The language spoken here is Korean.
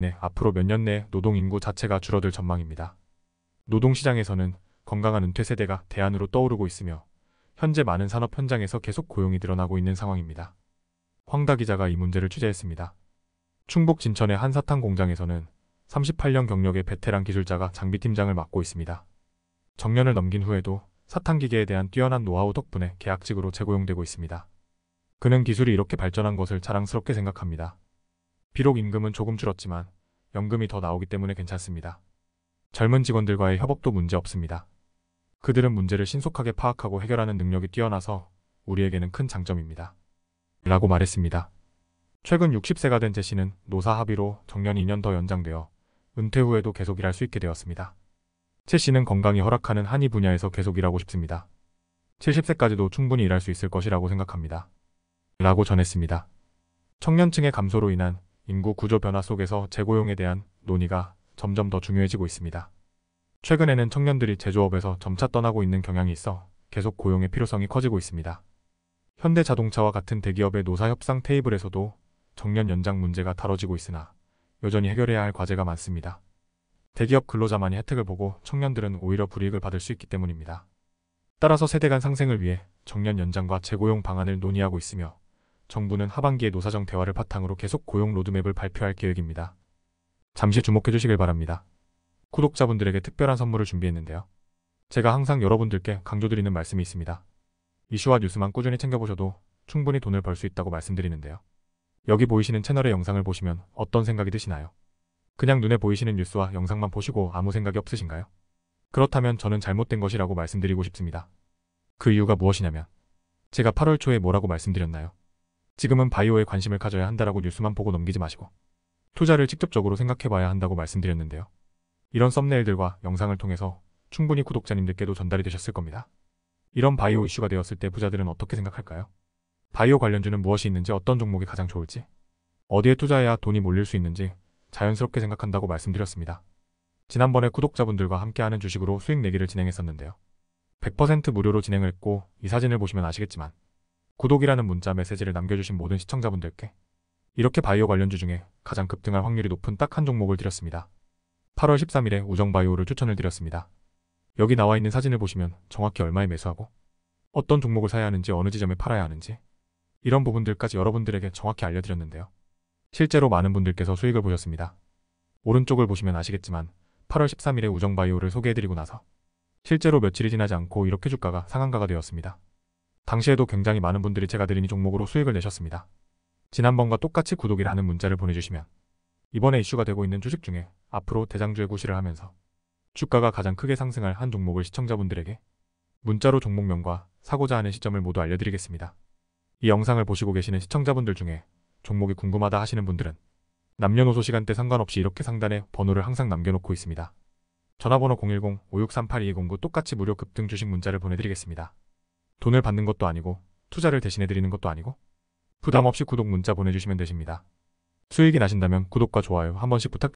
네, 앞으로 몇 년 내 노동 인구 자체가 줄어들 전망입니다. 노동시장에서는 건강한 은퇴 세대가 대안으로 떠오르고 있으며 현재 많은 산업 현장에서 계속 고용이 늘어나고 있는 상황입니다. 황다 기자가 이 문제를 취재했습니다. 충북 진천의 한 사탕 공장에서는 38년 경력의 베테랑 기술자가 장비팀장을 맡고 있습니다. 정년을 넘긴 후에도 사탕 기계에 대한 뛰어난 노하우 덕분에 계약직으로 재고용되고 있습니다. 그는 기술이 이렇게 발전한 것을 자랑스럽게 생각합니다. 비록 임금은 조금 줄었지만 연금이 더 나오기 때문에 괜찮습니다. 젊은 직원들과의 협업도 문제 없습니다. 그들은 문제를 신속하게 파악하고 해결하는 능력이 뛰어나서 우리에게는 큰 장점입니다. 라고 말했습니다. 최근 60세가 된 제시는 노사 합의로 정년 2년 더 연장되어 은퇴 후에도 계속 일할 수 있게 되었습니다. 최 씨는 건강이 허락하는 한의 분야에서 계속 일하고 싶습니다. 70세까지도 충분히 일할 수 있을 것이라고 생각합니다. 라고 전했습니다. 청년층의 감소로 인한 인구 구조 변화 속에서 재고용에 대한 논의가 점점 더 중요해지고 있습니다. 최근에는 청년들이 제조업에서 점차 떠나고 있는 경향이 있어 계속 고용의 필요성이 커지고 있습니다. 현대자동차와 같은 대기업의 노사협상 테이블에서도 정년 연장 문제가 다뤄지고 있으나 여전히 해결해야 할 과제가 많습니다. 대기업 근로자만이 혜택을 보고 청년들은 오히려 불이익을 받을 수 있기 때문입니다. 따라서 세대 간 상생을 위해 정년 연장과 재고용 방안을 논의하고 있으며 정부는 하반기에 노사정 대화를 바탕으로 계속 고용 로드맵을 발표할 계획입니다. 잠시 주목해 주시길 바랍니다. 구독자분들에게 특별한 선물을 준비했는데요. 제가 항상 여러분들께 강조드리는 말씀이 있습니다. 이슈와 뉴스만 꾸준히 챙겨보셔도 충분히 돈을 벌 수 있다고 말씀드리는데요. 여기 보이시는 채널의 영상을 보시면 어떤 생각이 드시나요? 그냥 눈에 보이시는 뉴스와 영상만 보시고 아무 생각이 없으신가요? 그렇다면 저는 잘못된 것이라고 말씀드리고 싶습니다. 그 이유가 무엇이냐면 제가 8월 초에 뭐라고 말씀드렸나요? 지금은 바이오에 관심을 가져야 한다라고 뉴스만 보고 넘기지 마시고 투자를 직접적으로 생각해봐야 한다고 말씀드렸는데요. 이런 썸네일들과 영상을 통해서 충분히 구독자님들께도 전달이 되셨을 겁니다. 이런 바이오 이슈가 되었을 때 부자들은 어떻게 생각할까요? 바이오 관련주는 무엇이 있는지 어떤 종목이 가장 좋을지 어디에 투자해야 돈이 몰릴 수 있는지 자연스럽게 생각한다고 말씀드렸습니다. 지난번에 구독자분들과 함께하는 주식으로 수익 내기를 진행했었는데요. 100% 무료로 진행을 했고 이 사진을 보시면 아시겠지만 구독이라는 문자 메시지를 남겨주신 모든 시청자분들께 이렇게 바이오 관련주 중에 가장 급등할 확률이 높은 딱 한 종목을 드렸습니다. 8월 13일에 우정바이오를 추천을 드렸습니다. 여기 나와 있는 사진을 보시면 정확히 얼마에 매수하고 어떤 종목을 사야 하는지 어느 지점에 팔아야 하는지 이런 부분들까지 여러분들에게 정확히 알려드렸는데요. 실제로 많은 분들께서 수익을 보셨습니다. 오른쪽을 보시면 아시겠지만 8월 13일에 우정바이오를 소개해드리고 나서 실제로 며칠이 지나지 않고 이렇게 주가가 상한가가 되었습니다. 당시에도 굉장히 많은 분들이 제가 드린 이 종목으로 수익을 내셨습니다. 지난번과 똑같이 구독이라 는 문자를 보내주시면 이번에 이슈가 되고 있는 주식 중에 앞으로 대장주의 구시를 하면서 주가가 가장 크게 상승할 한 종목을 시청자분들에게 문자로 종목명과 사고자 하는 시점을 모두 알려드리겠습니다. 이 영상을 보시고 계시는 시청자분들 중에 종목이 궁금하다 하시는 분들은 남녀노소 시간대 상관없이 이렇게 상단에 번호를 항상 남겨놓고 있습니다. 전화번호 010-5638-2209 똑같이 무료 급등 주식 문자를 보내드리겠습니다. 돈을 받는 것도 아니고 투자를 대신해드리는 것도 아니고 부담 없이 구독 문자 보내주시면 되십니다. 수익이 나신다면 구독과 좋아요 한 번씩 부탁